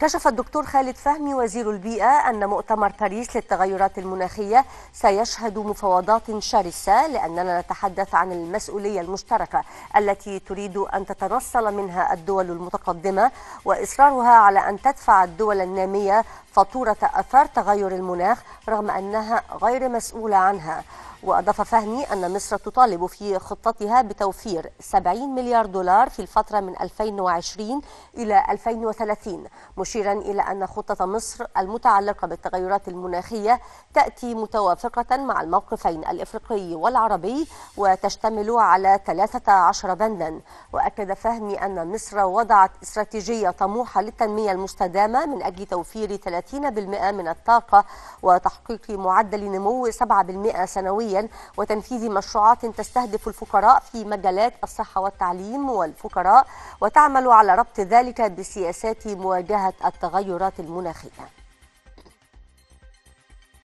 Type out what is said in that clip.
كشف الدكتور خالد فهمي وزير البيئة أن مؤتمر باريس للتغيرات المناخية سيشهد مفاوضات شرسة لأننا نتحدث عن المسؤولية المشتركة التي تريد أن تتنصل منها الدول المتقدمة وإصرارها على أن تدفع الدول النامية فاتورة أثار تغير المناخ رغم أنها غير مسؤولة عنها وأضاف فهمي أن مصر تطالب في خطتها بتوفير 70 مليار دولار في الفترة من 2020 إلى 2030 مشيرا إلى أن خطة مصر المتعلقة بالتغيرات المناخية تأتي متوافقة مع الموقفين الإفريقي والعربي وتشتمل على 13 بندا وأكد فهمي أن مصر وضعت استراتيجية طموحة للتنمية المستدامة من أجل توفير 30% من الطاقة وتحقيق معدل نمو 7% سنويا عمليا وتنفيذ مشروعات تستهدف الفقراء في مجالات الصحة والتعليم والفقراء وتعمل على ربط ذلك بسياسات مواجهة التغيرات المناخية